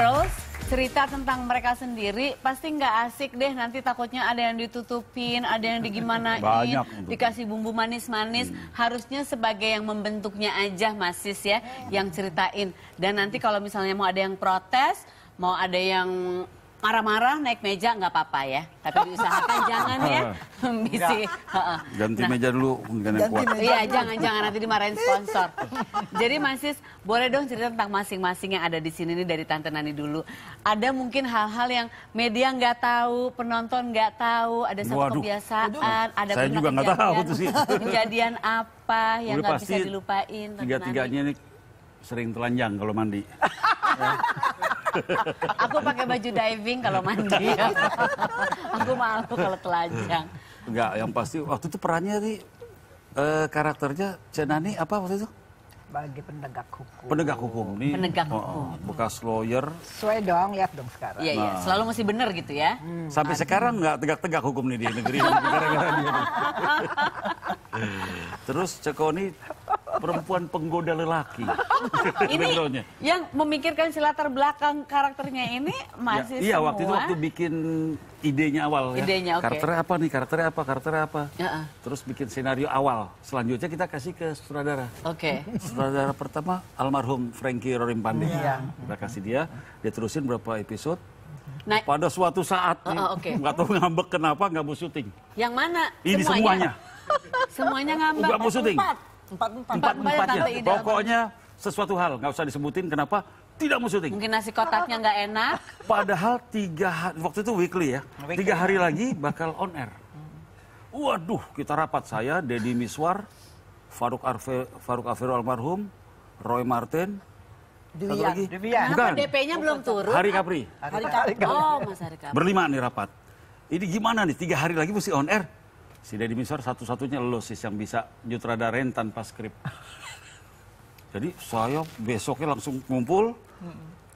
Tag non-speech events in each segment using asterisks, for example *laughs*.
girls cerita tentang mereka sendiri pasti nggak asik deh nanti takutnya ada yang ditutupin ada yang digimanain Banyak, dikasih bumbu manis-manis hmm. harusnya sebagai yang membentuknya aja masis ya yang ceritain dan nanti kalau misalnya mau ada yang protes mau ada yang marah-marah naik meja nggak apa-apa ya. Tapi diusahakan *laughs* jangan ya. *laughs* Bisa. Ganti nah. meja dulu. Iya, jangan-jangan nanti dimarahin sponsor. *laughs* Jadi Masis, boleh dong cerita tentang masing-masing yang ada di sini nih dari Tante Nani dulu. Ada mungkin hal-hal yang media nggak tahu, penonton nggak tahu, ada satu Waduh. kebiasaan, ada Saya juga nggak tahu itu sih. Kejadian apa yang nggak bisa dilupain. Tiga-tiganya ini sering telanjang kalau mandi. Ya aku pakai baju diving kalau mandi. *laughs* aku malu kalau telanjang. Enggak, yang pasti waktu itu perannya sih eh, uh, karakternya Cenani apa waktu itu? Bagi penegak hukum. Penegak hukum nih. Penegak oh, oh, hukum. Oh, bekas lawyer. Sesuai dong, lihat dong sekarang. Iya, iya. Nah. Selalu masih benar gitu ya. Hmm, Sampai sekarang nggak tegak-tegak hukum nih di negeri. *laughs* Terus Ceko perempuan penggoda lelaki. *laughs* ini yang memikirkan si latar belakang karakternya ini ya, masih ya, Iya, semua. waktu itu waktu bikin idenya awal ya. Idenya, okay. Karakternya apa nih, karakternya apa, karakternya apa. Ya, ah. Terus bikin senario awal. Selanjutnya kita kasih ke sutradara. Oke. Okay. Sutradara pertama almarhum Frankie Rorim Pandey. Yeah. Kita kasih dia, dia terusin berapa episode. Nah, pada suatu saat uh, oh, uh, oh, okay. nggak tahu ngambek kenapa nggak mau syuting. Yang mana? Ini semuanya. Semuanya, semuanya ngambek. Nggak mau syuting. Empat. Empat empat. Empat empatnya. Ya. Pokoknya sesuatu hal nggak usah disebutin kenapa tidak mau syuting. Mungkin nasi kotaknya nggak enak. Padahal tiga hari, waktu itu weekly ya, weekly. tiga hari lagi bakal on air. Waduh, kita rapat saya, Deddy Miswar, Faruk Arfe, Faruk Afero almarhum, Roy Martin, Dwi lagi. Dewian. Bukan. DP-nya belum turun? Hari Kapri. Hari Kapri. Oh, Mas Hari Kapri. Berlima nih rapat. Ini gimana nih, tiga hari lagi mesti on air Si Deddy Miswar satu-satunya lo sis yang bisa nyutradarain tanpa skrip. Jadi saya besoknya langsung ngumpul.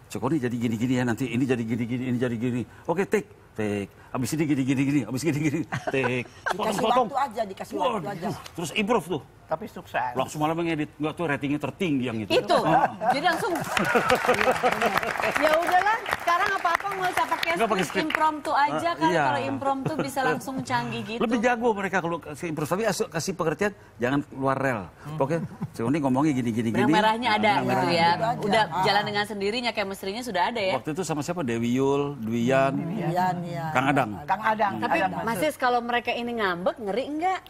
Cukup oh, ini jadi gini-gini ya nanti, ini jadi gini-gini, ini jadi gini. Oke, take. Take. Abis ini gini-gini, gini. abis gini-gini, take. *laughs* Dikasih potong, waktu aja, dikasih waktu aja. Terus improve tuh. Tapi sukses. Langsung malah mengedit. Enggak tuh ratingnya tertinggi yang itu. Itu. Ah. Jadi langsung. *laughs* ya, ya udahlah, sekarang nggak usah pakai script, impromptu aja uh, kan iya. kalau impromptu bisa langsung canggih gitu. Lebih jago mereka kalau kasih impromptu tapi kasih pengertian jangan luar rel. Hmm. oke Pokoknya sebenarnya ngomongnya gini gini Berang gini. merahnya ada nah, gitu ya. Gitu aja. Udah ah. jalan dengan sendirinya kayak mesrinya sudah ada ya. Waktu itu sama siapa Dewi Yul, Dwian, hmm, ya. Kang Adang. Kang Adang. Hmm. Tapi Adang masih kalau mereka ini ngambek ngeri enggak?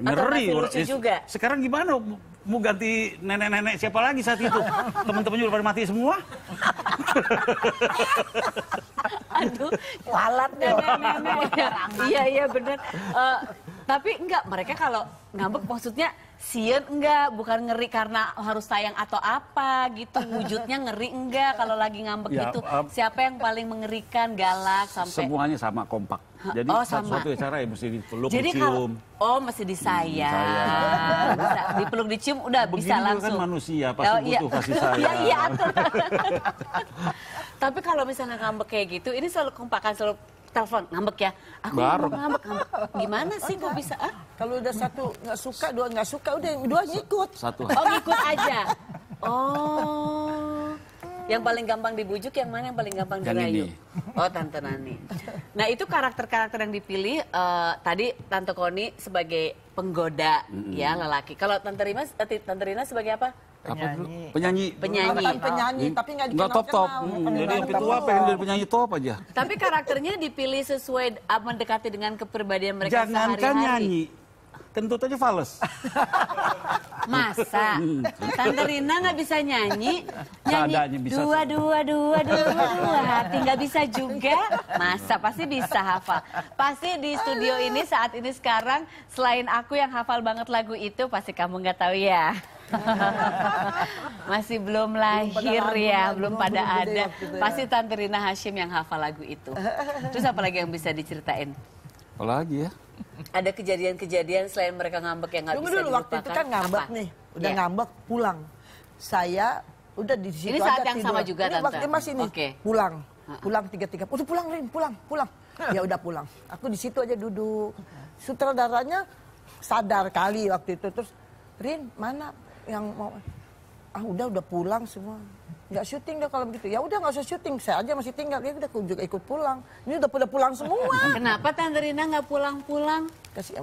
Ngeri. Atau juga. Sekarang gimana mau ganti nenek-nenek siapa lagi saat itu? Teman-teman juga pada mati semua. Aduh, kualat nenek-nenek. Iya, iya benar. Uh, eh, tapi enggak, mereka kalau ngambek maksudnya Sian enggak, bukan ngeri karena harus sayang atau apa gitu. Wujudnya ngeri enggak kalau lagi ngambek ya, gitu. Um, Siapa yang paling mengerikan, galak sampai Semuanya sama kompak. Jadi oh, sama. satu cara ya mesti dipeluk, Jadi dicium. Kalau, oh, mesti hmm, disayang. Hmm, bisa, dipeluk, dicium udah Begini bisa kan langsung. kan manusia pasti oh, iya. butuh kasih sayang. Iya, iya *laughs* Tapi kalau misalnya ngambek kayak gitu, ini selalu kompakan selalu telepon ngambek ya. Aku Baru. ngambek ngambek. Gimana sih gue bisa? Ah? Kalau udah satu nggak suka, dua nggak suka, udah dua ngikut. Satu. Oh ngikut aja. Oh. Yang paling gampang dibujuk, yang mana yang paling gampang dirayu? Oh, Tante Nani. Nah, itu karakter-karakter yang dipilih uh, tadi Tante Koni sebagai penggoda mm -hmm. ya lelaki. Kalau Tante Rina, eh, Tante Rina sebagai apa? penyanyi penyanyi penyanyi, penyanyi. penyanyi tapi nggak dikenal top top hmm, jadi yang tua pengen jadi penyanyi top aja tapi karakternya dipilih sesuai ah, mendekati dengan kepribadian mereka jangankan sehari-hari. nyanyi kentut aja fales *laughs* masa Tante Rina nggak bisa nyanyi nyanyi bisa dua dua dua dua dua hati gak bisa juga masa pasti bisa hafal pasti di studio ini saat ini sekarang selain aku yang hafal banget lagu itu pasti kamu nggak tahu ya *laughs* Masih belum lahir belum ya, lagu, belum pada ya, belum ada. Gitu Pasti Tante Rina Hashim yang hafal lagu itu. *laughs* Terus apa lagi yang bisa diceritain? Apa lagi ya? Ada kejadian-kejadian selain mereka ngambek yang nggak bisa dulu waktu itu kan ngambek apa? nih, udah yeah. ngambek pulang. Saya udah di situ Ini saat yang tidur. sama juga ini Tante. Ini masih nih, okay. pulang. Pulang tiga-tiga, udah pulang Rin, pulang, pulang. *laughs* Ya udah pulang. Aku di situ aja duduk. Sutradaranya sadar kali waktu itu terus Rin mana yang mau ah udah udah pulang semua nggak syuting deh kalau begitu ya udah nggak usah syuting saya aja masih tinggal dia ya udah juga ikut pulang ini udah pada pulang semua *laughs* kenapa Tante Rina nggak pulang-pulang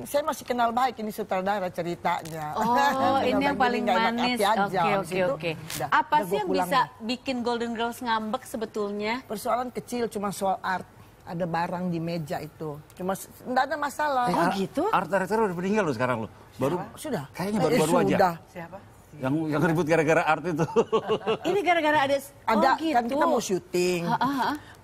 saya masih kenal baik ini sutradara ceritanya oh *laughs* ini yang paling manis oke oke oke apa sih yang bisa bikin Golden Girls ngambek sebetulnya persoalan kecil cuma soal art ada barang di meja itu. Cuma enggak ada masalah. Eh, oh gitu? Art director udah meninggal lo sekarang lo. Baru sudah. Kayaknya baru-baru eh, aja. Siapa? yang yang ribut gara-gara art itu. *laughs* Ini gara-gara ada oh ada oh, gitu. kan kita mau syuting.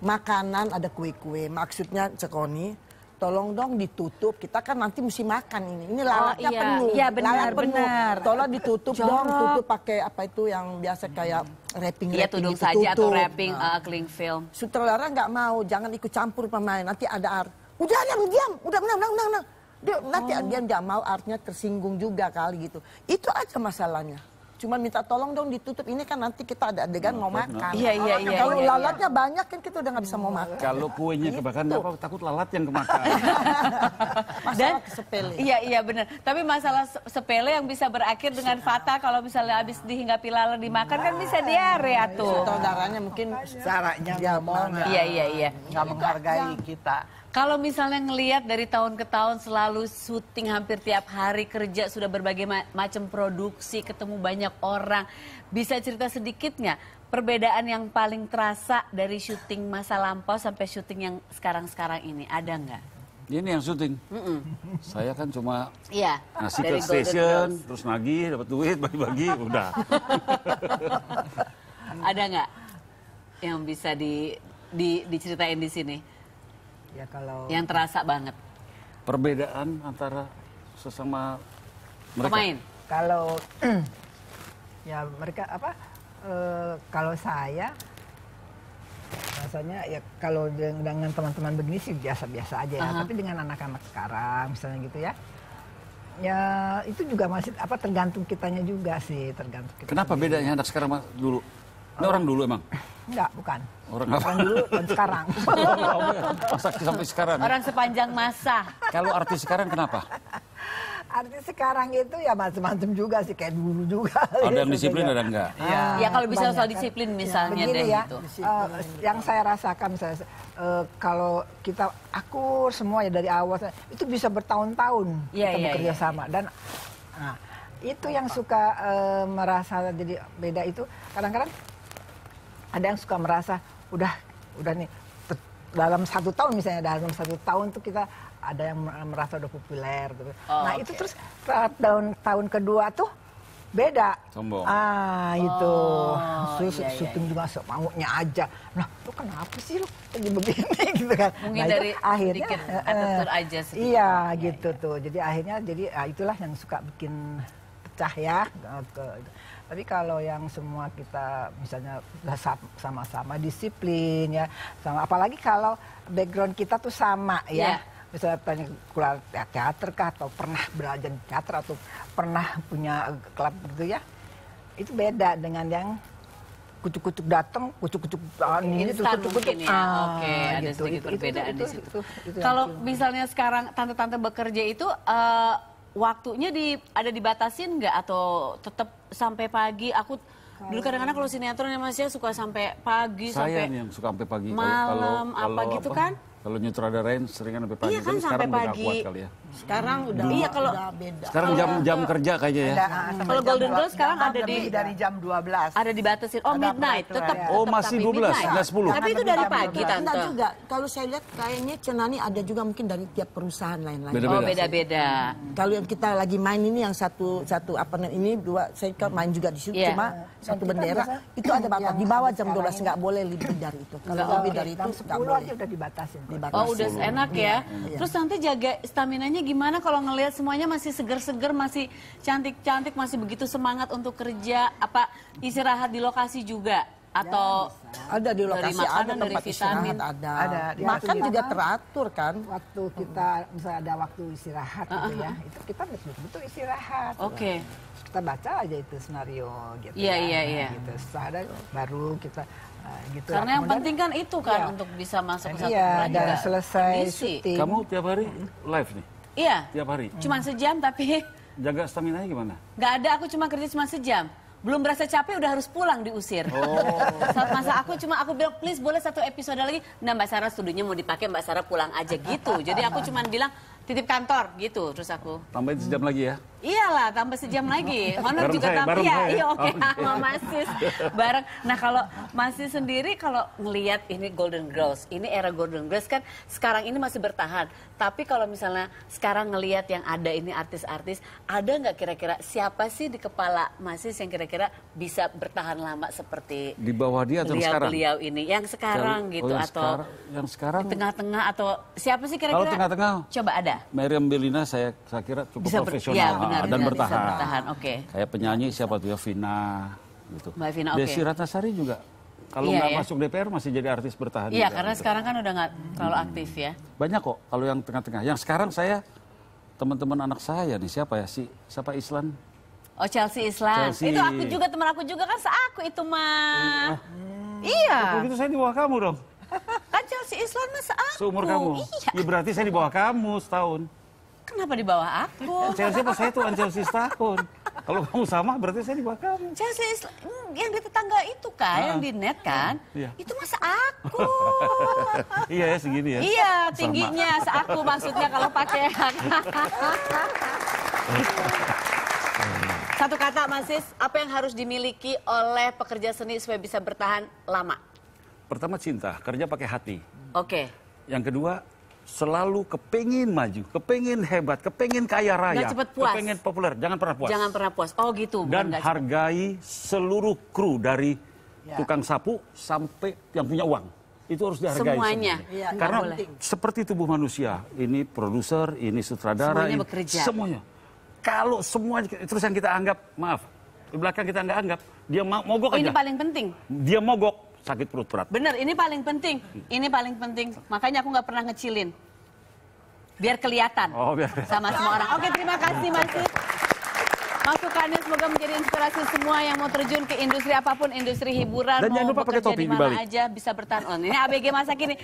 Makanan ada kue-kue, maksudnya Cekoni tolong dong ditutup kita kan nanti mesti makan ini ini oh, lalatnya oh, iya. penuh iya, benar, lalat penuh benar. tolong ditutup Jorok. dong tutup pakai apa itu yang biasa kayak wrapping iya, tudung itu saja tutup. atau wrapping nah. uh, cling film sutradara nggak mau jangan ikut campur pemain nanti ada art udah diam diam udah udah udah, udah, dia oh. nanti dia nggak mau artinya tersinggung juga kali gitu. Itu aja masalahnya. cuma minta tolong dong ditutup ini kan nanti kita ada adegan mau makan makan. Iya iya iya. Kalau iya, iya, lalatnya banyak kan kita udah nggak bisa mau makan. Kalau kuenya gitu. kebakar gitu. apa takut lalat yang kemakan. *laughs* Dan sepele. Iya iya benar. Tapi masalah sepele yang bisa berakhir dengan iya. fata kalau misalnya habis dihinggapi lalat dimakan nah, kan bisa diare nah, atau. Iya, darahnya mungkin caranya mau. Iya iya iya. Nggak menghargai kita. Kalau misalnya ngelihat dari tahun ke tahun selalu syuting hampir tiap hari kerja sudah berbagai macam produksi ketemu banyak orang bisa cerita sedikitnya perbedaan yang paling terasa dari syuting masa lampau sampai syuting yang sekarang-sekarang ini ada nggak? Ini yang syuting. Mm -mm. Saya kan cuma yeah. ngasih ke station, terus nagih, dapat duit, bagi-bagi, udah. *laughs* ada nggak yang bisa di, di, diceritain di sini? Ya kalau yang terasa banget. Perbedaan antara sesama mereka. Pemain. Kalau *clears throat* ya mereka apa? E, kalau saya rasanya ya kalau dengan teman-teman begini sih biasa-biasa aja ya. Uh -huh. Tapi dengan anak-anak sekarang misalnya gitu ya. Ya itu juga masih apa tergantung kitanya juga sih tergantung. Kita Kenapa sendiri. bedanya anak sekarang dulu? Ini oh. orang dulu emang. *laughs* Enggak, bukan. Orang, orang dulu dan sekarang. *laughs* Masa sampai sekarang. Ya? Orang sepanjang masa. Kalau artis sekarang kenapa? Artis sekarang itu ya macam-macam juga sih kayak dulu juga. Ada yang iya, disiplin iya. ada enggak? Ah, ya, ya kalau bisa soal disiplin misalnya ya, deh ya, gitu. Eh, yang saya rasakan saya eh, kalau kita akur semua ya dari awal itu bisa bertahun-tahun ya, kita ya, bekerja ya, sama iya. dan nah, itu yang suka uh, merasa jadi beda itu kadang-kadang ada yang suka merasa udah udah nih dalam satu tahun misalnya dalam satu tahun tuh kita ada yang merasa udah populer gitu. Oh, nah okay. itu terus tahun tahun kedua tuh beda. Sombong. Ah, itu. Oh, terus iya, iya syuting iya. juga maunya aja. Nah, lu kenapa sih lu jadi begini *laughs* gitu kan. Mungkin nah, dari itu, akhirnya uh, aja iya, iya, gitu iya. tuh. Jadi akhirnya jadi uh, itulah yang suka bikin pecah ya nah, tapi kalau yang semua kita misalnya sama-sama disiplin ya sama apalagi kalau background kita tuh sama ya yeah. misalnya tanya keluar teater kah atau pernah belajar di teater atau pernah punya klub gitu ya itu beda dengan yang kucuk-kucuk datang, kucuk-kucuk ah, ini kucuk-kucuk. Ya. Ah, Oke, okay, ada gitu. sedikit perbedaan itu, di situ. Kalau misalnya sekarang tante-tante bekerja itu uh, waktunya di ada dibatasin nggak atau tetap sampai pagi aku kalau dulu kadang-kadang kalau sinetron ya masih ya, suka sampai pagi saya sampai yang suka sampai pagi malam kalau, kalau, apa gitu kan kalau nyutradarain seringan sampai pagi. Iya kan sampai pagi. Kuat kali ya. Sekarang udah Iya kalau udah beda. Sekarang jam jam kerja kayaknya ya. Ah, kalau Golden Girls sekarang ada di dari jam 12. Ada dibatasin. Oh midnight tetap. Oh masih 12, 10. Tapi itu dari pagi tante. Enggak juga. Kalau saya lihat kayaknya Cenani ada juga mungkin dari tiap perusahaan lain-lain. Oh beda-beda. Kalau yang kita lagi main ini yang satu satu apa ini dua saya kan main juga di situ iya. cuma satu bendera itu ada batas di bawah jam 12 enggak boleh lebih dari itu. Kalau lebih dari itu nggak boleh. aja udah dibatasin. Oh udah enak ya. Iya, iya. Terus nanti jaga staminanya gimana kalau ngelihat semuanya masih seger-seger, masih cantik-cantik, masih begitu semangat untuk kerja, apa istirahat di lokasi juga? atau ya, ada di lokasi makanan, ada tempat dari istirahat ada, ada. Ya, makan juga teratur kan waktu hmm. kita misalnya ada waktu istirahat uh -huh. gitu uh-huh. ya itu kita betul-betul istirahat oke okay. kita baca aja itu senario gitu Iya, ya Iya iya iya. baru kita Nah, gitu Karena yang penting kan itu kan iya. untuk bisa masuk ke nah, satu iya, dan selesai syuting. Kamu tiap hari live nih? Iya. Tiap hari? Cuman sejam tapi... *laughs* Jaga stamina nya gimana? Gak ada, aku cuma kerja cuma sejam belum berasa capek udah harus pulang diusir. Oh. *laughs* Saat masa aku cuma aku bilang please boleh satu episode lagi. Nah Mbak Sarah studinya mau dipakai Mbak Sarah pulang aja gitu. Jadi aku cuma bilang titip kantor gitu terus aku. Tambahin sejam lagi ya. Iyalah, tambah sejam lagi. *laughs* Honor juga saya, tambah ya. Iya, oke. Okay. Oh, iya. okay. Sama Masis bareng. Nah, kalau masih sendiri kalau ngelihat ini Golden Girls, ini era Golden Girls kan sekarang ini masih bertahan. Tapi kalau misalnya sekarang ngelihat yang ada ini artis-artis, ada nggak kira-kira siapa sih di kepala Masis yang kira-kira bisa bertahan lama seperti di bawah dia atau beliau, sekarang? Beliau ini yang sekarang Jari, gitu oh, yang atau sekarang, yang sekarang tengah-tengah atau siapa sih kira-kira? tengah-tengah coba ada. Miriam Belina saya saya kira cukup bisa profesional ya, benar, dan benar, bertahan. Bisa bertahan. Okay. Kayak penyanyi siapa tuh ya Vina gitu. Mbak Vina, okay. Desi Ratnasari juga kalau iya, nggak iya, iya. masuk DPR masih jadi artis bertahan. Iya, juga, karena gitu. sekarang kan udah nggak terlalu hmm. aktif ya. Banyak kok kalau yang tengah-tengah. Yang sekarang saya teman-teman anak saya nih siapa ya si siapa Islan? Oh Chelsea Islan. Chelsea. Itu aku juga teman aku juga kan seaku itu mah. Eh, hmm. Eh. Iya. gitu saya di bawah kamu dong kenal iya, si Islan mas aku. Seumur kamu? Iya. Ya berarti saya di bawah kamu setahun. Kenapa di bawah aku? Chelsea pas saya tuh Chelsea setahun. Kalau kamu sama berarti saya di bawah kamu. Chelsea Islan, hmm, yang di tetangga itu kan, nah, yang ah. di net kan, iya. itu mas aku. *laughs* iya ya segini ya? Iya, tingginya sama. seaku maksudnya kalau pakai *laughs* Satu kata Mas Sis, apa yang harus dimiliki oleh pekerja seni supaya bisa bertahan lama? pertama cinta, kerja pakai hati. Oke. Okay. Yang kedua selalu kepingin maju, kepingin hebat, kepingin kaya raya, gak cepat puas. kepingin populer, jangan pernah puas. Jangan pernah puas. Oh gitu. Dan hargai cepet. seluruh kru dari ya. tukang sapu sampai yang punya uang. Itu harus dihargai semuanya. semuanya. Ya, Karena seperti tubuh manusia, ini produser, ini sutradara, semuanya ini, bekerja. Semuanya. Kalau semuanya terus yang kita anggap, maaf, di belakang kita nggak anggap, dia mogok oh, aja. Ini paling penting. Dia mogok sakit perut berat. Bener, ini paling penting. Ini paling penting. Makanya aku nggak pernah ngecilin. Biar kelihatan. Oh, biar. Sama semua orang. Oke, terima kasih masih. Masukannya semoga menjadi inspirasi semua yang mau terjun ke industri apapun, industri hiburan, Dan mau jangan lupa pakai topi di mana aja bisa bertahan on. Oh, ini ABG masa kini.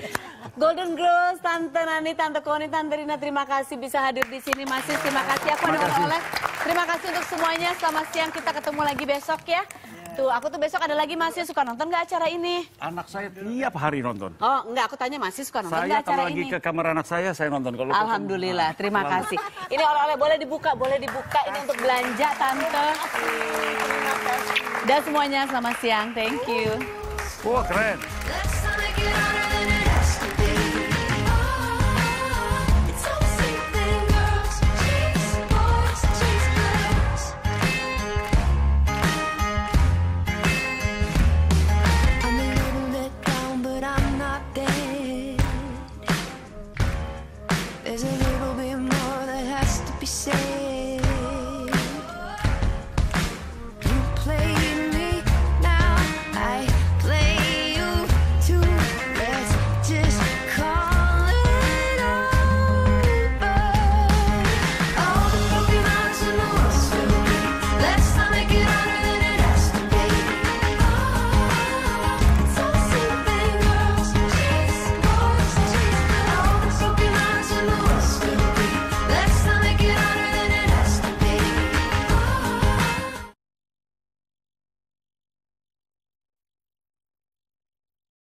Golden Girls, Tante Nani, Tante Koni, Tante Rina, terima kasih bisa hadir di sini. Masih terima kasih. Aku ada oleh. Terima kasih untuk semuanya. Selamat siang. Kita ketemu lagi besok ya gitu. aku tuh besok ada lagi masih suka nonton gak acara ini? Anak saya tiap hari nonton. Oh, enggak, aku tanya masih suka nonton saya gak acara ini? Saya kalau lagi ke kamar anak saya, saya nonton. Kalau Alhamdulillah, terima kasih. Ini oleh-oleh boleh dibuka, boleh dibuka. Ini untuk belanja, Tante. Dan semuanya, selamat siang. Thank you. Wah, wow, keren.